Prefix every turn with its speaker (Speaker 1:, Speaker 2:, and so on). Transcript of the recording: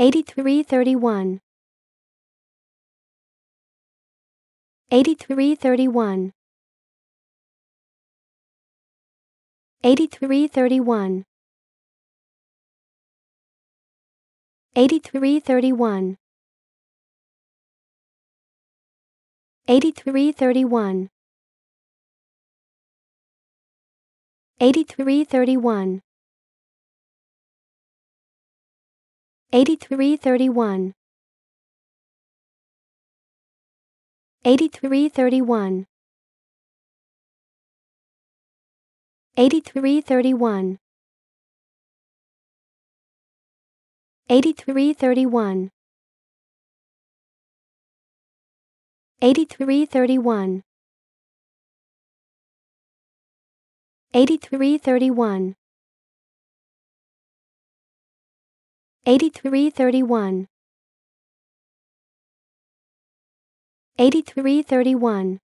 Speaker 1: 8331 8331 8331 8331 8331 8331 8331 8331 8331 8331 8331 8331 8331 8331